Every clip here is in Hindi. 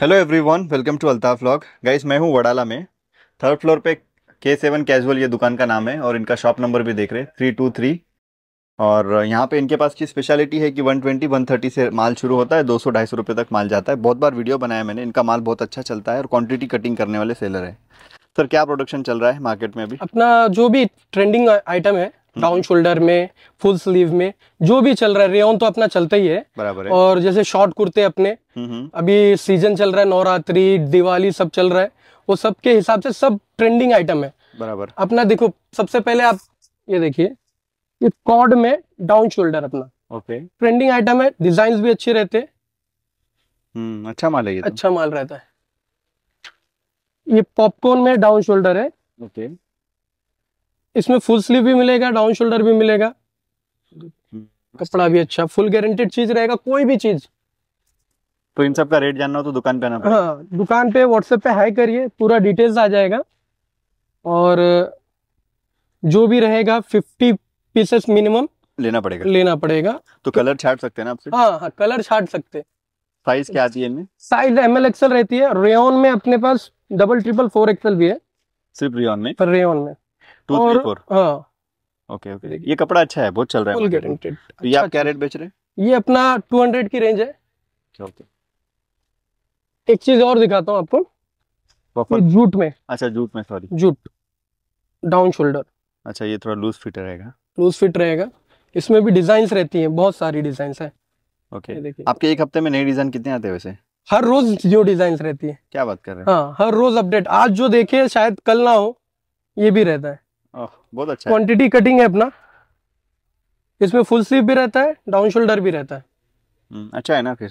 Hello everyone welcome to Altaf vlog guys मैं हूँ वडाला में थर्ड फ्लोर पे के सेवन कैजुअल ये दुकान का नाम है और इनका शॉप नंबर भी देख रहे हैं थ्री टू थ्री और यहाँ पे इनके पास की स्पेशलिटी है कि 120 130 से माल शुरू होता है 200 250 रुपए तक माल जाता है बहुत बार वीडियो बनाया मैंने इनका माल बहुत अच्छा चलता है और क्वान्टिटी कटिंग करने वाले सेलर है सर क्या प्रोडक्शन चल रहा है मार्केट में अभी अपना जो भी ट्रेंडिंग आइटम है डाउन शोल्डर में फुल स्लीव में जो भी चल रहा है रेन तो अपना चलता ही है बराबर है और जैसे शॉर्ट कुर्ते अपने हम्म, हम्म। अभी सीजन चल रहा है नवरात्रि दिवाली सब चल रहा है वो सब के हिसाब से सब ट्रेंडिंग आइटम है बराबर अपना देखो सबसे पहले आप ये देखिए ये कॉर्ड में डाउन शोल्डर अपना ओके ट्रेंडिंग आइटम है डिजाइन भी अच्छे रहते हैं हम्म, अच्छा माल है ये तो। अच्छा माल रहता है ये पॉपकॉर्न में डाउन शोल्डर है ओके इसमें फुल स्लीव भी मिलेगा डाउन शोल्डर भी मिलेगा कपड़ा भी अच्छा फुल गारंटेड चीज रहेगा कोई भी चीज तो इन सब का रेट जानना हो तो दुकान पे आना हाँ दुकान पे व्हाट्सएप पे हाई करिए पूरा डिटेल्स आ जाएगा और जो भी रहेगा फिफ्टी पीसेस मिनिमम लेना पड़ेगा लेना पड़ेगा तो कलर छाट सकते हैं ना आपसे हाँ हाँ कलर छाट सकते हैं साइज क्या आती है साइज एम एल एक्सएल रहती है रेन में अपने पास डबल ट्रिपल फोर एक्सएल भी है सिर्फ रेन में पर रेन में टू थ्री फोर हाँ। ओके ओके ये कपड़ा अच्छा है बहुत चल रहा है तो ये आप अच्छा, क्या रेट अच्छा। बेच रहे हैं ये अपना टू हंड्रेड की रेंज है ओके एक चीज और दिखाता हूँ आपको जूट में अच्छा जूट में सॉरी जूट डाउन शोल्डर अच्छा ये थोड़ा लूज फिट रहेगा लूज फिट रहेगा इसमें भी डिजाइन रहती हैं बहुत सारी डिजाइन है ओके okay. आपके एक हफ्ते में नए डिजाइन कितने आते हैं वैसे हर रोज जो डिजाइन रहती है क्या बात कर रहे हैं हाँ हर रोज अपडेट आज जो देखे शायद कल ना हो ये भी रहता है बहुत अच्छा क्वांटिटी कटिंग है अपना इसमें फुल स्लीव भी रहता है डाउन शोल्डर भी रहता है हम्म, अच्छा है ना फिर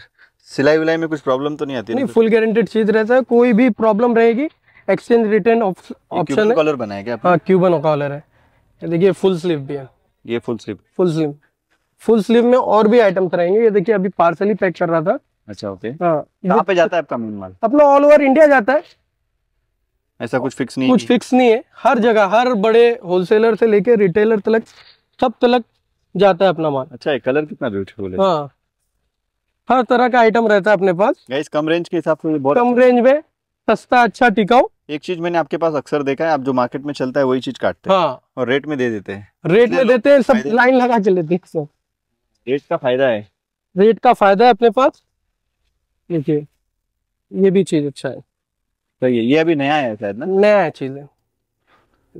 सिलाई विलाई में कुछ प्रॉब्लम तो नहीं आती नहीं फुल गारंटेड चीज रहता है कोई भी प्रॉब्लम रहेगी एक्सचेंज रिटर्न ऑप्शन है कॉलर बनाया गया हाँ क्यूबन कॉलर है ये देखिए फुल स्लीव भी है ये full sleeve full sleeve full sleeve में और भी आइटम्स रहेंगे ये देखिए अभी पार्सल ही पैक कर रहा था अच्छा ओके हाँ पे जाता है आपका मेन माल अपना ऑल ओवर इंडिया जाता है ऐसा हाँ। कुछ फिक्स नहीं कुछ फिक्स नहीं है हर जगह हर बड़े होलसेलर से लेके रिटेलर तलक सब तलक जाता है अपना माल अच्छा है कलर कितना ब्यूटीफुल है हाँ हर तरह का आइटम रहता है अपने पास गाइस कम रेंज के हिसाब से बहुत कम रेंज में सस्ता अच्छा टिकाऊ एक चीज मैंने आपके पास अक्सर देखा है आप जो मार्केट में चलता है वही चीज काटते हैं हाँ। और रेट में दे देते हैं रेट में देते हैं सब लाइन लगा के लेते हैं रेट का फायदा है रेट का फायदा है अपने पास देखिए ये भी चीज अच्छा है सही तो है ये अभी नया है शायद ना नया है चीज है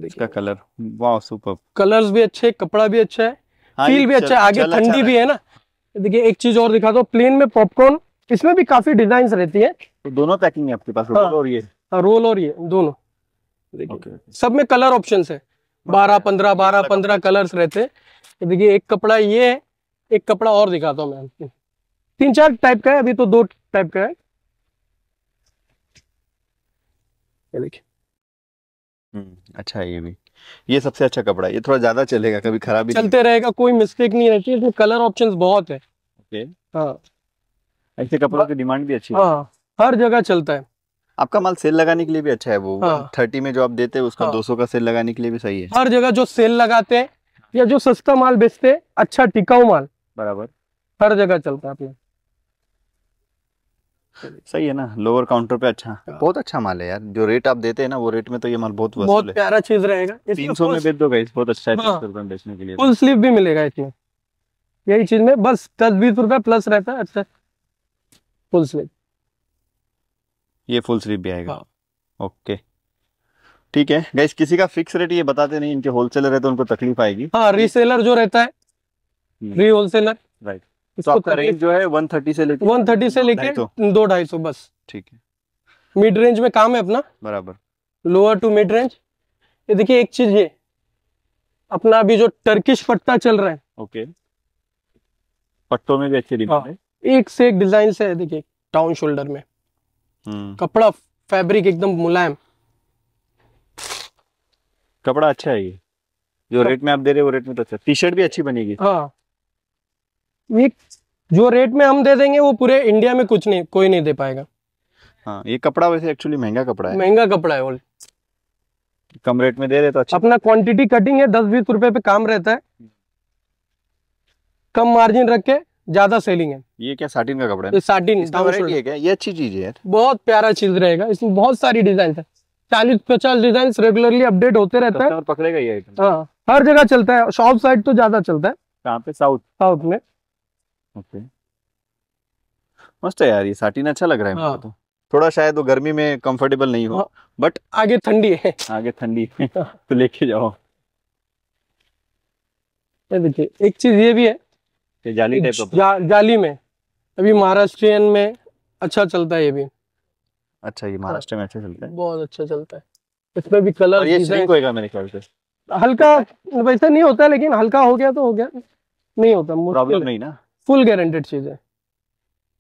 इसका कलर वाह सुपर कलर्स भी अच्छे कपड़ा भी अच्छा है हाँ, फील भी अच्छा है आगे ठंडी अच्छा भी है ना देखिए एक चीज और दिखा दो प्लेन में पॉपकॉर्न इसमें भी काफी डिजाइन रहती है तो दोनों पैकिंग है आपके पास रोल हाँ। और ये हाँ, रोल और ये दोनों देखिए सब में कलर ऑप्शन है बारह पंद्रह बारह पंद्रह कलर्स रहते हैं देखिए एक कपड़ा ये है एक कपड़ा और दिखाता हूँ मैं तीन चार टाइप का है अभी तो दो टाइप का है ये देखिए हम्म, अच्छा ये भी ये सबसे अच्छा कपड़ा है ये थोड़ा ज्यादा चलेगा कभी खराब भी चलते रहेगा कोई मिस्टेक नहीं रहती इसमें कलर ऑप्शंस बहुत है ओके हाँ ऐसे कपड़ों की डिमांड भी अच्छी है हाँ हर जगह चलता है आपका माल सेल लगाने के लिए भी अच्छा है वो हाँ, थर्टी में जो आप देते हैं उसका हाँ, 200 का सेल लगाने के लिए भी सही है हर जगह जो सेल लगाते हैं या जो सस्ता माल बेचते हैं अच्छा टिकाऊ माल बराबर हर जगह चलता है अपना सही है ना लोअर काउंटर पे अच्छा बहुत अच्छा माल है यार जो रेट आप देते हैं ना वो रेट में तो ये माल बहुत बहुत प्यारा चीज रहेगा तीन सौ में बहुत अच्छा है हाँ। इसमें यही चीज में बस दस बीस रूपए प्लस रहता है अच्छा फुल स्लीव ये फुल स्लीव भी आएगा ओके हाँ। ठीक है गैस किसी का फिक्स रेट ये बताते नहीं इनके होलसेलर है तो उनको तकलीफ आएगी हाँ रीसेलर जो रहता है री होलसेलर राइट 130 तो से लेके दो ढाई सौ बस ठीक है मिड रेंज में काम है अपना बराबर लोअर टू मिड रेंज ये देखिए एक चीज ये अपना अभी जो टर्किश पट्टा चल रहा है ओके पट्टों में भी अच्छी हाँ। है एक से एक डिजाइन से देखिए टाउन शोल्डर में हम्म। कपड़ा फैब्रिक एकदम मुलायम कपड़ा अच्छा है ये जो रेट हाँ। में आप दे रहे हो रेट में तो अच्छा टी शर्ट भी अच्छी बनेगी हाँ ये जो रेट में हम दे देंगे वो पूरे इंडिया में कुछ नहीं कोई नहीं दे पाएगा हाँ ये कपड़ा वैसे एक्चुअली महंगा कपड़ा है महंगा कपड़ा है ऑल कम रेट में दे रहे तो अच्छा अपना क्वांटिटी कटिंग है दस बीस रुपए पे काम रहता है कम मार्जिन रख के ज्यादा सेलिंग है ये क्या साटिन का कपड़ा है साटिन ये अच्छी चीज है बहुत प्यारा चीज रहेगा इसमें बहुत सारी डिजाइन है चालीस पचास डिजाइन रेगुलरली अपडेट होते रहता है तो पकड़ेगा ये हाँ, हर जगह चलता है शॉप साइड तो ज्यादा चलता है कहाँ पे साउथ साउथ में ओके मस्त है यार ये साटिन अच्छा लग रहा है हाँ। तो थोड़ा शायद वो गर्मी में कंफर्टेबल नहीं हो हाँ। बट आगे ठंडी है आगे ठंडी है हाँ। तो लेके जाओ ये देखिए एक चीज ये भी है ये जाली टाइप जा, जाली में अभी महाराष्ट्रियन में अच्छा चलता है ये भी अच्छा ये महाराष्ट्र में अच्छा चलता है बहुत अच्छा चलता है इसमें भी कलर ये श्रिंक होएगा मेरे ख्याल से हल्का वैसा नहीं होता लेकिन हल्का हो गया तो हो गया नहीं होता प्रॉब्लम नहीं ना फुल गारंटेड चीज है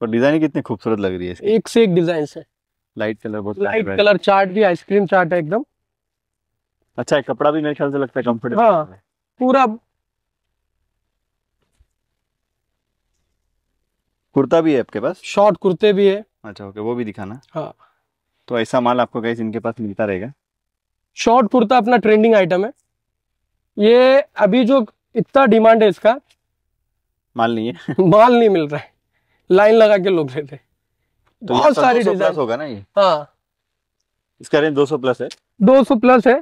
पर डिजाइन कितनी खूबसूरत लग रही है इसकी? एक से एक डिजाइन है लाइट कलर बहुत लाइट कलर चार्ट भी आइसक्रीम चार्ट है एकदम अच्छा है कपड़ा भी मेरे ख्याल से लगता है कम्फर्टेबल हाँ पूरा कुर्ता भी है आपके पास शॉर्ट कुर्ते भी है अच्छा ओके वो भी दिखाना हाँ तो ऐसा माल आपको गैस इनके पास मिलता रहेगा शॉर्ट कुर्ता अपना ट्रेंडिंग आइटम है ये अभी जो इतना डिमांड है इसका माल नहीं है माल नहीं मिल रहा है लाइन लगा के लोग लेते तो बहुत सारी डिजाइन होगा ना ये हाँ इसका रेंज 200 प्लस है 200 प्लस है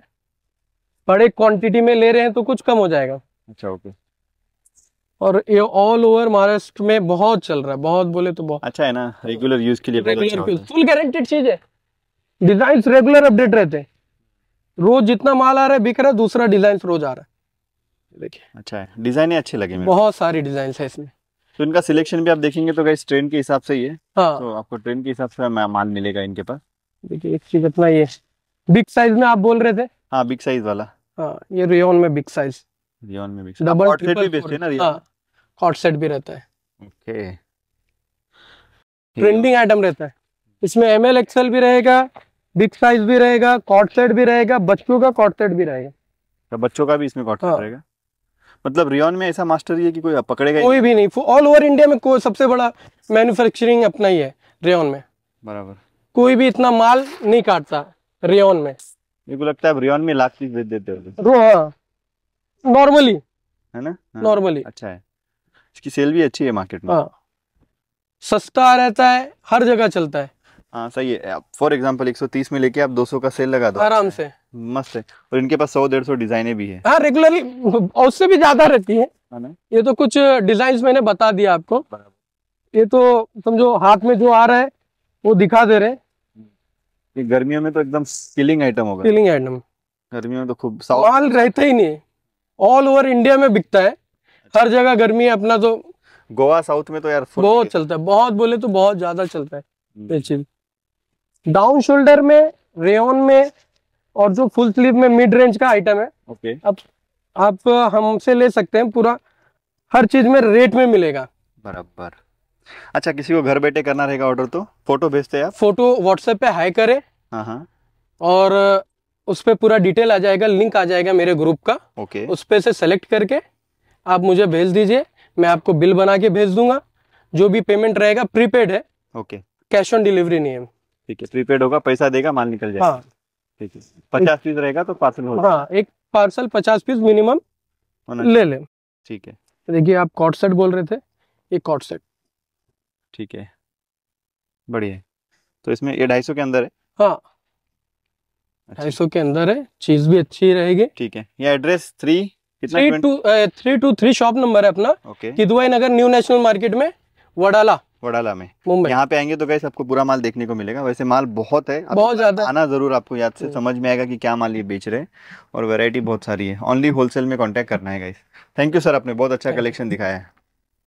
बड़े क्वांटिटी में ले रहे हैं तो कुछ कम हो जाएगा अच्छा ओके और ये ऑल ओवर महाराष्ट्र में बहुत चल रहा है बहुत बोले तो बहुत अच्छा है ना रेगुलर यूज के लिए रेगुलर फुल गारंटेड चीज है डिजाइन रेगुलर अपडेट रहते हैं रोज जितना माल आ रहा है बिक रहा है दूसरा डिजाइन रोज आ रहा है देखिए अच्छा है डिजाइन अच्छे लगे मेरे बहुत सारी डिजाइन है इसमें तो इनका सिलेक्शन भी आप देखेंगे तो गाइस ट्रेन के हिसाब से ही है हाँ। तो आपको ट्रेन के हिसाब से माल मिलेगा इनके पास देखिए एक चीज अपना ये बिग साइज में आप बोल रहे थे हाँ बिग साइज वाला हाँ ये रियोन में बिग साइज रियोन में बिग डबल सेट भी बेचते हैं ना रियोन कॉट सेट भी रहता है ओके ट्रेंडिंग आइटम रहता है इसमें एम एल एक्सएल भी रहेगा बिग साइज भी रहेगा कॉट सेट भी रहेगा बच्चों का कॉट सेट भी रहेगा तो बच्चों का भी इसमें कॉट सेट हाँ। रहेगा मतलब रियोन में ऐसा मास्टर ही है कि कोई पकड़ेगा कोई भी नहीं ऑल ओवर इंडिया में कोई सबसे बड़ा मैन्युफैक्चरिंग अपना ही है रियोन में बराबर कोई भी इतना माल नहीं काटता रियोन में मेरे को लगता है रियोन में लाख पीस बेच देते हो रो हाँ नॉर्मली है ना नॉर्मली हाँ। अच्छा है इसकी सेल भी अच्छी है मार्केट में हाँ सस्ता रहता है हर जगह चलता है हां सही है फॉर एग्जांपल 130 में लेके आप 200 का सेल लगा दो आराम से मस्त है और इनके पास सौ डेढ़ सौ डिजाइने भी है हाँ रेगुलरली उससे भी ज्यादा रहती है हाँ ये तो कुछ डिजाइन मैंने बता दिया आपको ये तो समझो हाथ में जो आ रहा है वो दिखा दे रहे ये गर्मियों में तो एकदम सीलिंग आइटम होगा सीलिंग आइटम गर्मियों में तो खूब माल रहता ही नहीं ऑल ओवर इंडिया में बिकता है अच्छा। हर जगह गर्मी है अपना तो गोवा साउथ में तो यार बहुत चलता है बहुत बोले तो बहुत ज्यादा चलता है डाउन हम्म। शोल्डर में रेन में और जो फुल स्लीव में मिड रेंज का आइटम है ओके अब आप हमसे ले सकते हैं पूरा हर चीज में रेट में मिलेगा बराबर अच्छा किसी को घर बैठे करना रहेगा ऑर्डर तो फोटो भेजते हैं फोटो व्हाट्सएप पे हाई करे हाँ, हाँ। और उस पर पूरा डिटेल आ जाएगा लिंक आ जाएगा मेरे ग्रुप का ओके उस पर से सेलेक्ट करके आप मुझे भेज दीजिए मैं आपको बिल बना के भेज दूंगा जो भी पेमेंट रहेगा प्रीपेड है ओके कैश ऑन डिलीवरी नहीं है ठीक है प्रीपेड होगा पैसा देगा माल निकल जाएगा हाँ पचास पीस रहेगा तो पार्सल हाँ एक पार्सल पचास पीस मिनिमम ले ठीक है तो देखिए आप कॉट सेट बोल रहे थे कॉट सेट ठीक है बढ़िया तो इसमें ये ढाई सौ के अंदर है हाँ अच्छा। ढाई सौ के अंदर है चीज भी अच्छी रहेगी ठीक है ये address three three two three two three shop number है अपना Kidwai Nagar new national market में वडाला वडाला में मुंबई यहाँ पे आएंगे तो गैस आपको पूरा माल देखने को मिलेगा वैसे माल बहुत है बहुत ज्यादा आना जरूर आपको याद से हम्म। समझ में आएगा कि क्या माल ये बेच रहे हैं और वैरायटी बहुत सारी है ओनली होलसेल में कॉन्टैक्ट करना है गाइस थैंक यू सर आपने बहुत अच्छा कलेक्शन दिखाया है